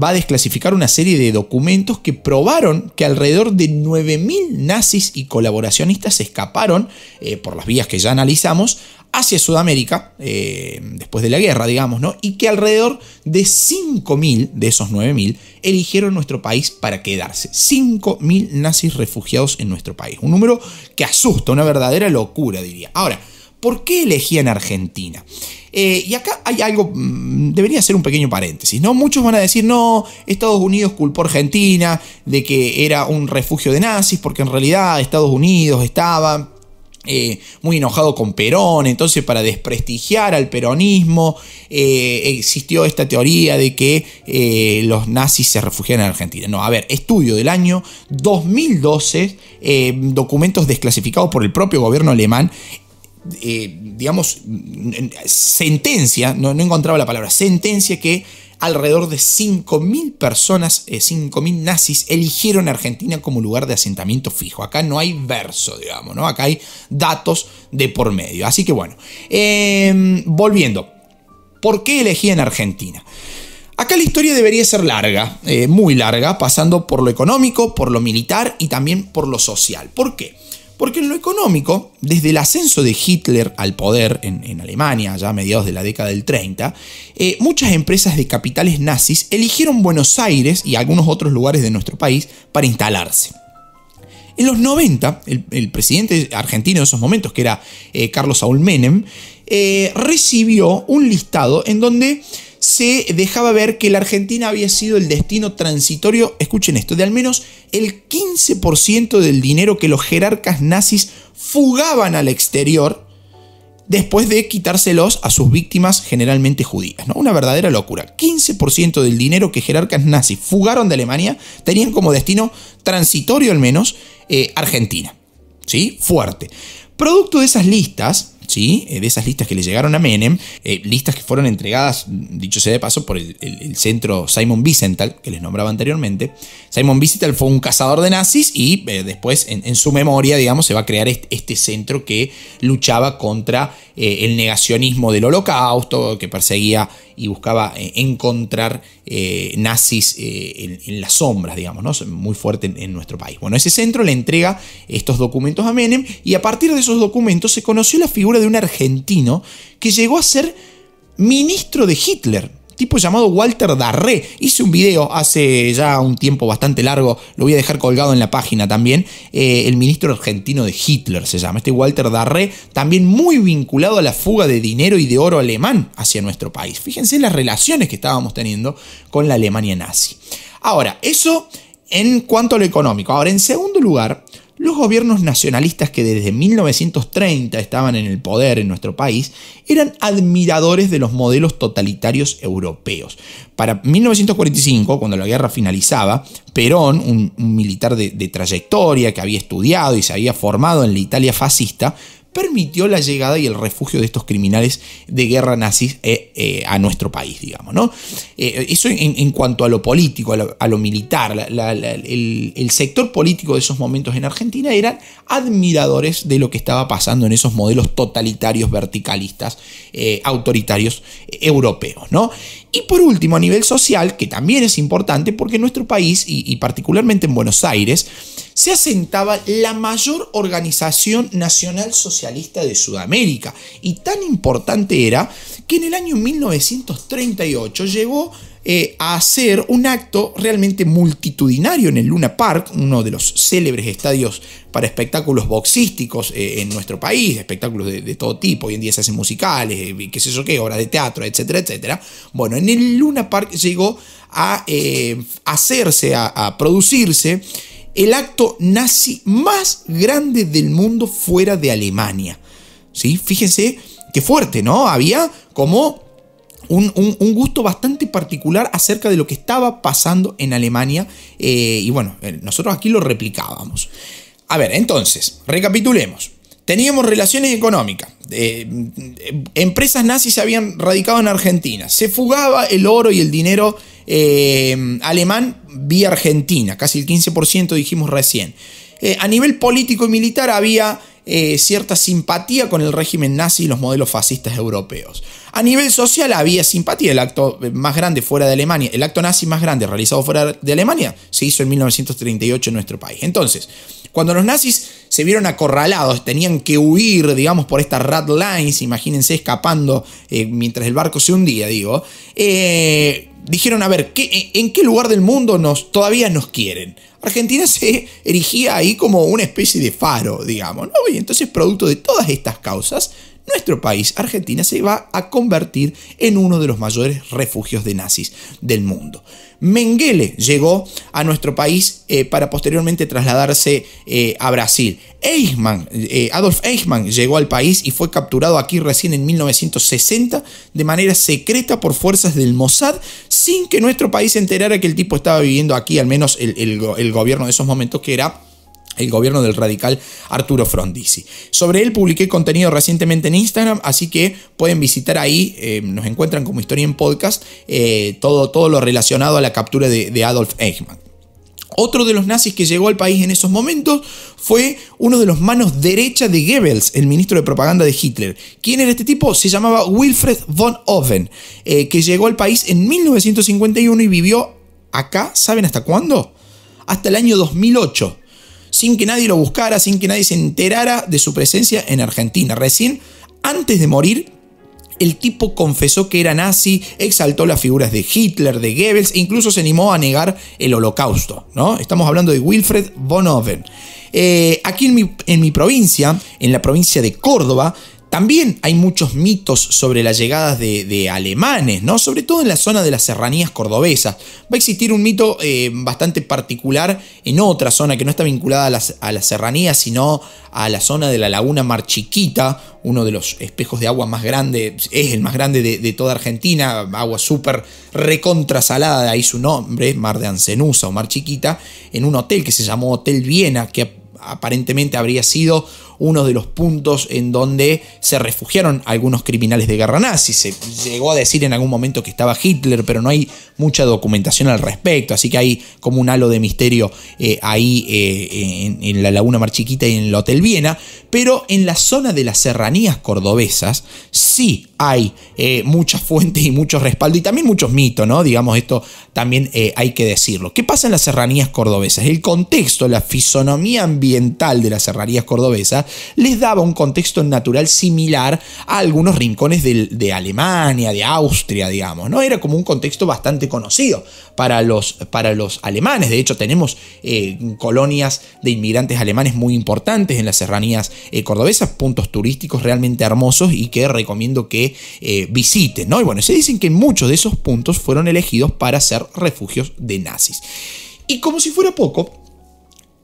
va a desclasificar una serie de documentos que probaron que alrededor de 9.000 nazis y colaboracionistas escaparon, eh, por las vías que ya analizamos, hacia Sudamérica, eh, después de la guerra, digamos, ¿no? Y que alrededor de 5.000 de esos 9.000 eligieron nuestro país para quedarse. 5.000 nazis refugiados en nuestro país. Un número que asusta, una verdadera locura, diría. Ahora, ¿Por qué elegían Argentina? Eh, y acá hay algo, mm, debería ser un pequeño paréntesis, ¿no? Muchos van a decir, no, Estados Unidos culpó a Argentina de que era un refugio de nazis, porque en realidad Estados Unidos estaba eh, muy enojado con Perón, entonces para desprestigiar al peronismo eh, existió esta teoría de que los nazis se refugian en Argentina. No, a ver, estudio del año 2012, documentos desclasificados por el propio gobierno alemán eh, digamos, sentencia, no, encontraba la palabra, sentencia que alrededor de 5.000 personas, 5.000 eh, nazis, eligieron Argentina como lugar de asentamiento fijo. Acá no hay verso, digamos, ¿no? Acá hay datos de por medio. Así que bueno, em, volviendo, ¿por qué elegían Argentina? Acá la historia debería ser larga, eh, muy larga, pasando por lo económico, por lo militar y también por lo social. ¿Por qué? Porque en lo económico, desde el ascenso de Hitler al poder en, Alemania, ya a mediados de la década del 30, eh, muchas empresas de capitales nazis eligieron Buenos Aires y algunos otros lugares de nuestro país para instalarse. En los 90, el, presidente argentino de esos momentos, que era eh, Carlos Saúl Menem, eh, recibió un listado en donde se dejaba ver que la Argentina había sido el destino transitorio, escuchen esto, de al menos el 15% del dinero que los jerarcas nazis fugaban al exterior después de quitárselos a sus víctimas generalmente judías. ¿no? Una verdadera locura. 15% del dinero que jerarcas nazis fugaron de Alemania tenían como destino transitorio al menos eh, Argentina. ¿Sí? Fuerte. Producto de esas listas, eh, de esas listas que le llegaron a Menem, eh, listas que fueron entregadas, dicho sea de paso, por el, centro Simon Wiesenthal, que les nombraba anteriormente. Simon Wiesenthal fue un cazador de nazis y eh, después en, su memoria, digamos, se va a crear este, centro que luchaba contra el negacionismo del holocausto, que perseguía y buscaba encontrar eh, nazis eh, en, las sombras, digamos, ¿no? muy fuerte en, en, nuestro país. Bueno, ese centro le entrega estos documentos a Menem y a partir de esos documentos se conoció la figura de un argentino que llegó a ser ministro de Hitler tipo llamado Walter Darré. Hice un video hace ya un tiempo bastante largo, lo voy a dejar colgado en la página también. Eh, el ministro argentino de Hitler se llama, este Walter Darré, también muy vinculado a la fuga de dinero y de oro alemán hacia nuestro país. Fíjense las relaciones que estábamos teniendo con la Alemania nazi. Ahora, eso en cuanto a lo económico. Ahora, en segundo lugar, los gobiernos nacionalistas que desde 1930 estaban en el poder en nuestro país eran admiradores de los modelos totalitarios europeos. Para 1945, cuando la guerra finalizaba, Perón, un, militar de trayectoria que había estudiado y se había formado en la Italia fascista, permitió la llegada y el refugio de estos criminales de guerra nazis eh, eh, a nuestro país, digamos, ¿no? Eh, eso en, cuanto a lo político, a lo, militar, el, sector político de esos momentos en Argentina eran admiradores de lo que estaba pasando en esos modelos totalitarios, verticalistas, autoritarios europeos, ¿no? Y por último, a nivel social, que también es importante porque nuestro país, y particularmente en Buenos Aires, se asentaba la mayor organización nacional socialista de Sudamérica. Y tan importante era que en el año 1938 llegó eh, a hacer un acto realmente multitudinario en el Luna Park, uno de los célebres estadios para espectáculos boxísticos eh, en nuestro país, espectáculos de, todo tipo, hoy en día se hacen musicales, eh, qué sé yo qué, obras de teatro, etcétera, etcétera. Bueno, en el Luna Park llegó a hacerse, a producirse el acto nazi más grande del mundo fuera de Alemania. ¿Sí? Fíjense qué fuerte, ¿no? Había como un, gusto bastante particular acerca de lo que estaba pasando en Alemania. Eh, y bueno, eh, nosotros aquí lo replicábamos. A ver, entonces, recapitulemos. Teníamos relaciones económicas. Eh, empresas nazis se habían radicado en Argentina. Se fugaba el oro y el dinero eh, alemán vía Argentina, casi el 15% dijimos recién. Eh, a nivel político y militar había eh, cierta simpatía con el régimen nazi y los modelos fascistas europeos. A nivel social había simpatía, el acto más grande fuera de Alemania, el acto nazi más grande realizado fuera de Alemania se hizo en 1938 en nuestro país. Entonces, cuando los nazis se vieron acorralados, tenían que huir, digamos, por estas rat lines, imagínense escapando eh, mientras el barco se hundía, digo, eh, dijeron, a ver, ¿en qué lugar del mundo nos, todavía nos quieren? Argentina se erigía ahí como una especie de faro, digamos. ¿no? Y entonces, producto de todas estas causas, nuestro país, Argentina, se va a convertir en uno de los mayores refugios de nazis del mundo. Mengele llegó a nuestro país eh, para posteriormente trasladarse eh, a Brasil. Eichmann, eh, Adolf Eichmann llegó al país y fue capturado aquí recién en 1960 de manera secreta por fuerzas del Mossad sin que nuestro país se enterara que el tipo estaba viviendo aquí, al menos el gobierno de esos momentos que era el gobierno del radical Arturo Frondizi. Sobre él publiqué contenido recientemente en Instagram, así que pueden visitar ahí, eh, nos encuentran como historia en podcast, eh, todo, todo, lo relacionado a la captura de, Adolf Eichmann. Otro de los nazis que llegó al país en esos momentos fue uno de los manos derechas de Goebbels, el ministro de propaganda de Hitler. ¿Quién era este tipo? Se llamaba Wilfred von Oven, eh, que llegó al país en 1951 y vivió acá, ¿saben hasta cuándo? Hasta el año 2008 sin que nadie lo buscara, sin que nadie se enterara de su presencia en Argentina. Recién, antes de morir, el tipo confesó que era nazi, exaltó las figuras de Hitler, de Goebbels e incluso se animó a negar el holocausto. ¿no? Estamos hablando de Wilfred von Oven. Eh, aquí en mi, en mi provincia, en la provincia de Córdoba, también hay muchos mitos sobre las llegadas de, alemanes, ¿no? Sobre todo en la zona de las serranías cordobesas. Va a existir un mito eh, bastante particular en otra zona que no está vinculada a las, a serranías, sino a la zona de la laguna Mar Chiquita, uno de los espejos de agua más grande, es el más grande de, toda Argentina, agua súper recontrasalada, de ahí su nombre, Mar de Ancenusa o Mar Chiquita, en un hotel que se llamó Hotel Viena, que aparentemente habría sido uno de los puntos en donde se refugiaron algunos criminales de guerra nazi. Se llegó a decir en algún momento que estaba Hitler, pero no hay mucha documentación al respecto, así que hay como un halo de misterio eh, ahí eh, en, la Laguna marchiquita Chiquita y en el Hotel Viena, pero en la zona de las serranías cordobesas sí hay eh, muchas fuentes y muchos respaldo y también muchos mitos, ¿no? Digamos, esto también hay que decirlo. ¿Qué pasa en las serranías cordobesas? El contexto, la fisonomía ambiental de las serranías cordobesas les daba un contexto natural similar a algunos rincones de, Alemania, de Austria, digamos, ¿no? Era como un contexto bastante conocido para los, para los alemanes. De hecho, tenemos eh, colonias de inmigrantes alemanes muy importantes en las serranías eh, cordobesas, puntos turísticos realmente hermosos y que recomiendo que eh, visiten, ¿no? Y bueno, se dicen que muchos de esos puntos fueron elegidos para ser refugios de nazis. Y como si fuera poco,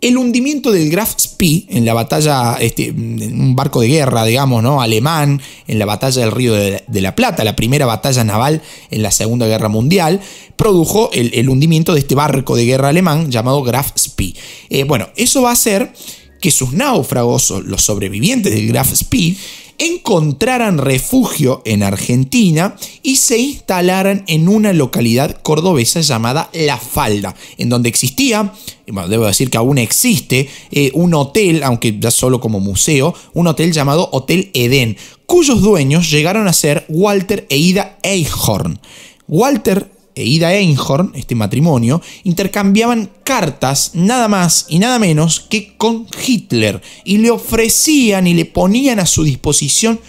el hundimiento del Graf Spee en la batalla, este, un barco de guerra, digamos, ¿no? alemán, en la batalla del Río de la Plata, la primera batalla naval en la Segunda Guerra Mundial, produjo el, hundimiento de este barco de guerra alemán llamado Graf Spee. Eh, bueno, eso va a hacer que sus náufragos, los sobrevivientes del Graf Spee, encontraran refugio en Argentina y se instalaran en una localidad cordobesa llamada La Falda, en donde existía, bueno, debo decir que aún existe, eh, un hotel, aunque ya solo como museo, un hotel llamado Hotel Edén, cuyos dueños llegaron a ser Walter e Ida Eichhorn. Walter e Ida Einhorn, este matrimonio, intercambiaban cartas nada más y nada menos que con Hitler y le ofrecían y le ponían a su disposición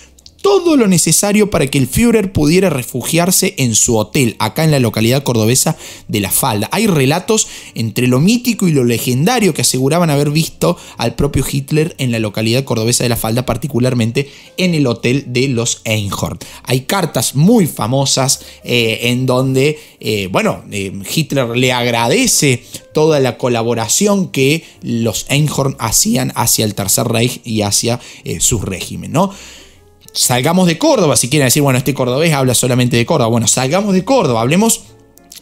todo lo necesario para que el Führer pudiera refugiarse en su hotel, acá en la localidad cordobesa de La Falda. Hay relatos entre lo mítico y lo legendario que aseguraban haber visto al propio Hitler en la localidad cordobesa de La Falda, particularmente en el hotel de los Einhorn. Hay cartas muy famosas eh, en donde, eh, bueno, eh, Hitler le agradece toda la colaboración que los Einhorn hacían hacia el Tercer Reich y hacia su régimen, ¿no? salgamos de Córdoba, si quieren decir, bueno, este cordobés habla solamente de Córdoba, bueno, salgamos de Córdoba, hablemos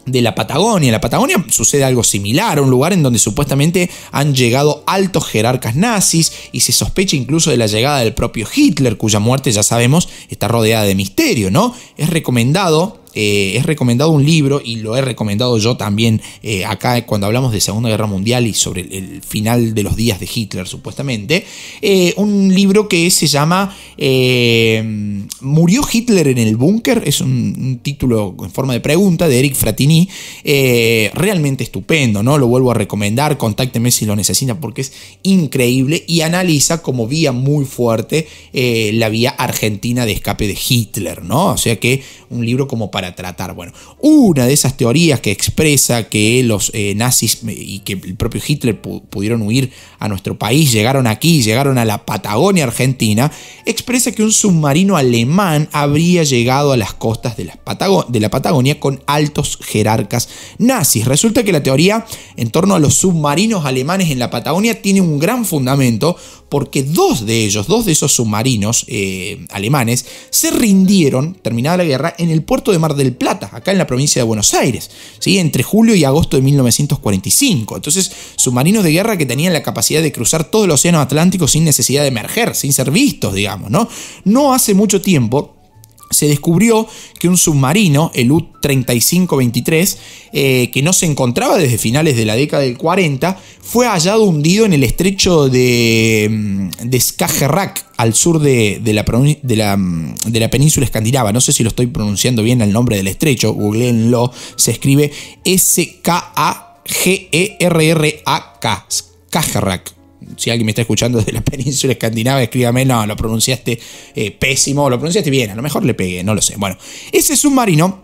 de la Patagonia. En la Patagonia sucede algo similar, un lugar en donde supuestamente han llegado altos jerarcas nazis y se sospecha incluso de la llegada del propio Hitler, cuya muerte ya sabemos está rodeada de misterio, ¿no? Es recomendado eh, es recomendado un libro y lo he recomendado yo también eh, acá cuando hablamos de Segunda Guerra Mundial y sobre el, final de los días de Hitler supuestamente, eh, un libro que se llama ¿Murió Hitler en el búnker? Es un, un, título en forma de pregunta de Eric Fratini, realmente estupendo, ¿no? Lo vuelvo a recomendar, contácteme si lo necesita porque es increíble y analiza como vía muy fuerte la vía argentina de escape de Hitler, ¿no? O sea que un libro como para tratar. Bueno, una de esas teorías que expresa que los eh, nazis y que el propio Hitler pudieron huir a nuestro país, llegaron aquí, llegaron a la Patagonia Argentina, expresa que un submarino alemán habría llegado a las costas de de la Patagonia con altos jerarcas nazis. Resulta que la teoría en torno a los submarinos alemanes en la Patagonia tiene un gran fundamento porque dos de ellos, dos de esos submarinos eh, alemanes, se rindieron, terminada la guerra, en el puerto de Mar del Plata, acá en la provincia de Buenos Aires, entre julio y agosto de 1945. Entonces, submarinos de guerra que tenían la capacidad de cruzar todo el Océano Atlántico sin necesidad de emerger, sin ser vistos, digamos, ¿no? No hace mucho tiempo, se descubrió que un submarino, el U-3523, eh, que no se encontraba desde finales de la década del 40, fue hallado hundido en el estrecho de, mm, Skagerrak, al sur mm, de, la, península escandinava. No sé si lo estoy pronunciando bien el nombre del estrecho, googleenlo, se escribe e S-K-A-G-E-R-R-A-K, Skagerrak si alguien me está escuchando desde la península escandinava, escríbame, no, lo pronunciaste eh, pésimo, lo pronunciaste bien, a lo mejor le pegué, no lo sé. Bueno, ese submarino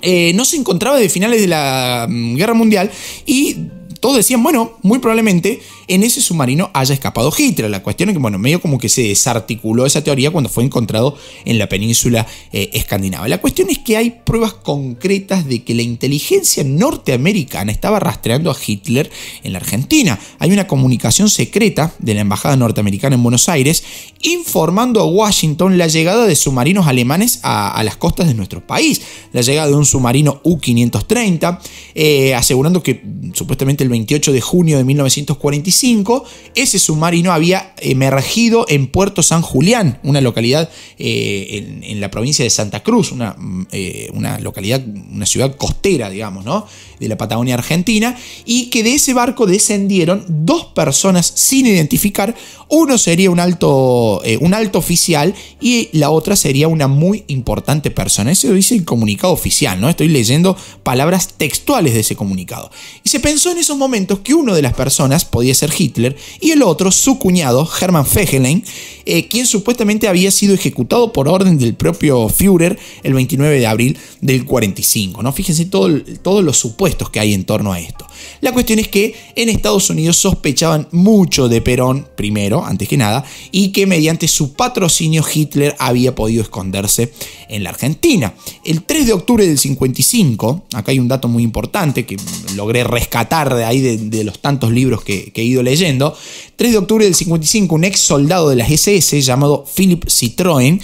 eh, no se encontraba desde finales de la mm, Guerra Mundial y todos decían, bueno, muy probablemente en ese submarino haya escapado Hitler. La cuestión es que, bueno, medio como que se desarticuló esa teoría cuando fue encontrado en la península eh, escandinava. La cuestión es que hay pruebas concretas de que la inteligencia norteamericana estaba rastreando a Hitler en la Argentina. Hay una comunicación secreta de la Embajada Norteamericana en Buenos Aires informando a Washington la llegada de submarinos alemanes a, las costas de nuestro país. La llegada de un submarino U-530, eh, asegurando que supuestamente el 28 de junio de 1945, ese submarino había emergido en Puerto San Julián, una localidad eh, en, la provincia de Santa Cruz, una, eh, una, localidad, una ciudad costera, digamos, ¿no? De la Patagonia Argentina, y que de ese barco descendieron dos personas sin identificar, uno sería un alto, eh, un alto oficial y la otra sería una muy importante persona. Eso dice el comunicado oficial, ¿no? Estoy leyendo palabras textuales de ese comunicado. Y se pensó en esos momentos que uno de las personas podía ser Hitler y el otro su cuñado, Hermann Fegelein, eh, quien supuestamente había sido ejecutado por orden del propio Führer el 29 de abril del 45. ¿no? Fíjense todo, todos los supuestos que hay en torno a esto. La cuestión es que en Estados Unidos sospechaban mucho de Perón, primero, antes que nada, y que mediante su patrocinio Hitler había podido esconderse en la Argentina. El 3 de octubre del 55, acá hay un dato muy importante que logré rescatar de de, los tantos libros que, he ido leyendo. 3 de octubre del 55, un ex soldado de las SS llamado Philip Citroën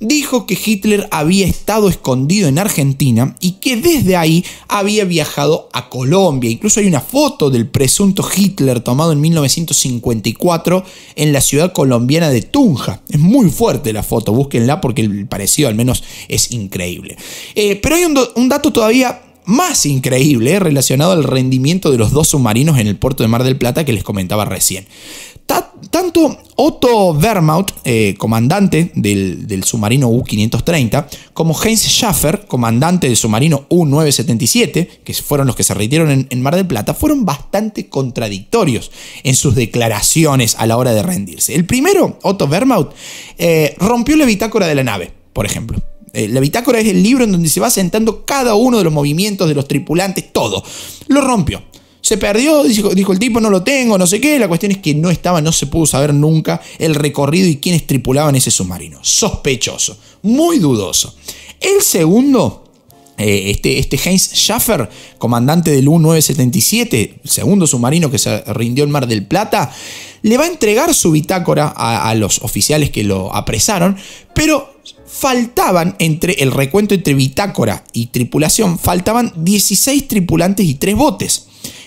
dijo que Hitler había estado escondido en Argentina y que desde ahí había viajado a Colombia. Incluso hay una foto del presunto Hitler tomado en 1954 en la ciudad colombiana de Tunja. Es muy fuerte la foto, búsquenla porque el parecido al menos es increíble. Eh, pero hay un dato todavía más increíble relacionado al rendimiento de los dos submarinos en el puerto de Mar del Plata que les comentaba recién. tanto Otto Vermouth, eh, comandante del, submarino U-530, como Heinz Schaffer, comandante del submarino U-977, que fueron los que se retiraron en, Mar del Plata, fueron bastante contradictorios en sus declaraciones a la hora de rendirse. El primero, Otto Vermouth, eh, rompió la bitácora de la nave, por ejemplo eh, la bitácora es el libro en donde se va sentando cada uno de los movimientos de los tripulantes, todo. Lo rompió. Se perdió, dijo, el tipo, no lo tengo, no sé qué. La cuestión es que no estaba, no se pudo saber nunca el recorrido y quiénes tripulaban ese submarino. Sospechoso, muy dudoso. El segundo, eh, este, este Heinz Schaffer, comandante del U-977, segundo submarino que se rindió en Mar del Plata, le va a entregar su bitácora a los oficiales que lo apresaron, pero faltaban entre el recuento entre bitácora y tripulación, faltaban 16 tripulantes y 3 botes.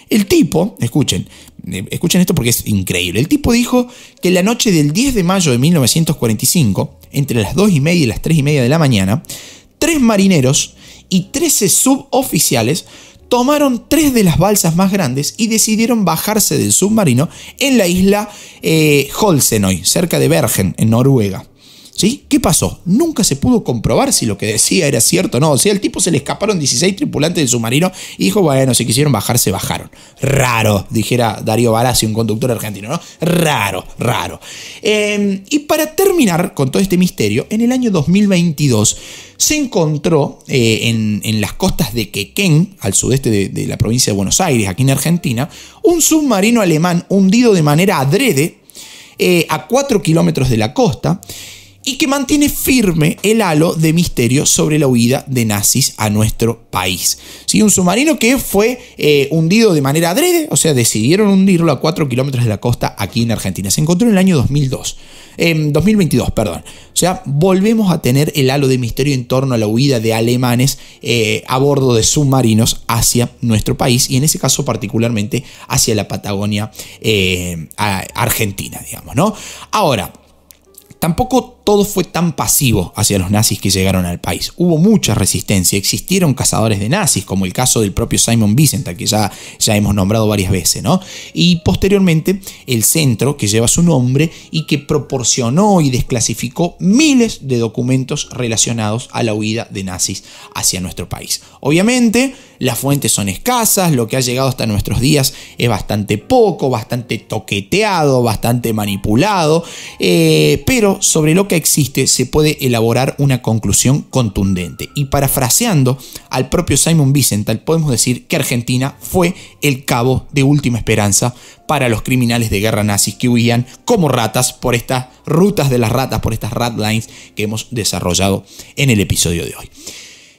El tipo, escuchen, eh, escuchen esto porque es increíble, el tipo dijo que la noche del 10 de mayo de 1945, entre las 2 y media y las 3 y media de la mañana, tres marineros y 13 suboficiales tomaron tres de las balsas más grandes y decidieron bajarse del submarino en la isla eh, Holsenoy, cerca de Bergen, en Noruega. ¿Qué pasó? Nunca se pudo comprobar si lo que decía era cierto o no. O sea, el tipo se le escaparon 16 tripulantes del submarino y dijo, bueno, si quisieron bajar, se bajaron. Raro, dijera Darío Barassi, un conductor argentino, ¿no? Raro, raro. Em, y para terminar con todo este misterio, en el año 2022 se encontró eh, en, las costas de Quequén, al sudeste de, la provincia de Buenos Aires, aquí en Argentina, un submarino alemán hundido de manera adrede eh, a 4 kilómetros de la costa y que mantiene firme el halo de misterio sobre la huida de nazis a nuestro país. Un submarino que fue eh, hundido de manera adrede, o sea, decidieron hundirlo a 4 kilómetros de la costa aquí en Argentina. Se encontró en el año 2002. En 2022, perdón. O sea, volvemos a tener el halo de misterio en torno a la huida de alemanes eh, a bordo de submarinos hacia nuestro país y en ese caso particularmente hacia la Patagonia eh, argentina, digamos, ¿no? Ahora, tampoco todo fue tan pasivo hacia los nazis que llegaron al país. Hubo mucha resistencia, existieron cazadores de nazis, como el caso del propio Simon Vicenta que ya, ya hemos nombrado varias veces, ¿no? Y posteriormente el centro que lleva su nombre y que proporcionó y desclasificó miles de documentos relacionados a la huida de nazis hacia nuestro país. Obviamente, las fuentes son escasas, lo que ha llegado hasta nuestros días es bastante poco, bastante toqueteado, bastante manipulado, eh, pero sobre lo que existe, se puede elaborar una conclusión contundente. Y parafraseando al propio Simon Wiesenthal, podemos decir que Argentina fue el cabo de última esperanza para los criminales de guerra nazis que huían como ratas por estas rutas de las ratas, por estas rat lines que hemos desarrollado en el episodio de hoy.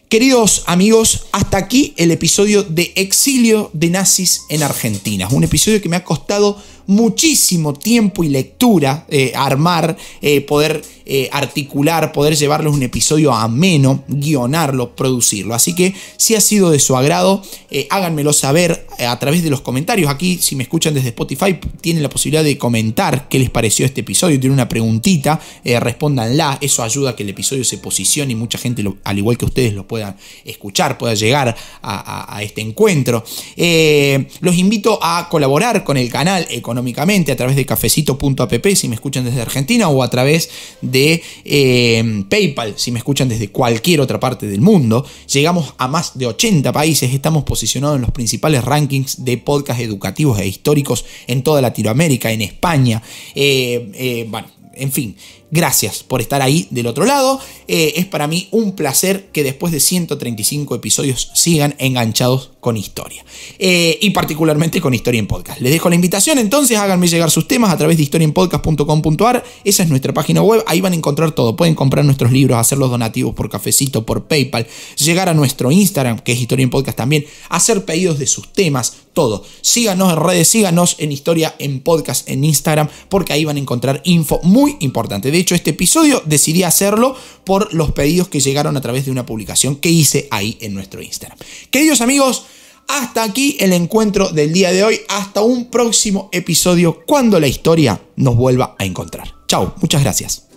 Queridos amigos, hasta aquí el episodio de Exilio de Nazis en Argentina. Un episodio que me ha costado muchísimo tiempo y lectura, eh, armar, eh, poder eh, articular, poder llevarlos un episodio ameno, guionarlo, producirlo. Así que si ha sido de su agrado, háganmelo saber a través de los comentarios. Aquí, si me escuchan desde Spotify, tienen la posibilidad de comentar qué les pareció este episodio. Tienen una preguntita, respóndanla. Eso ayuda a que el episodio se posicione y mucha gente, al igual que ustedes, lo puedan escuchar, pueda llegar a, este encuentro. los invito a colaborar con el canal a través de cafecito.app si me escuchan desde Argentina o a través de eh, PayPal si me escuchan desde cualquier otra parte del mundo. Llegamos a más de 80 países, estamos posicionados en los principales rankings de podcasts educativos e históricos en toda Latinoamérica, en España. Eh, eh, en fin, Gracias por estar ahí del otro lado. Eh, es para mí un placer que después de 135 episodios sigan enganchados con historia. Eh, y particularmente con historia en podcast. Les dejo la invitación, entonces háganme llegar sus temas a través de historienpodcast.com.ar. Esa es nuestra página web. Ahí van a encontrar todo. Pueden comprar nuestros libros, hacer los donativos por cafecito, por PayPal, llegar a nuestro Instagram, que es historia en podcast también, hacer pedidos de sus temas, todo. Síganos en redes, síganos en historia en podcast en Instagram, porque ahí van a encontrar info muy importante hecho este episodio, decidí hacerlo por los pedidos que llegaron a través de una publicación que hice ahí en nuestro Instagram. Queridos amigos, hasta aquí el encuentro del día de hoy. Hasta un próximo episodio cuando la historia nos vuelva a encontrar. Chao, muchas gracias.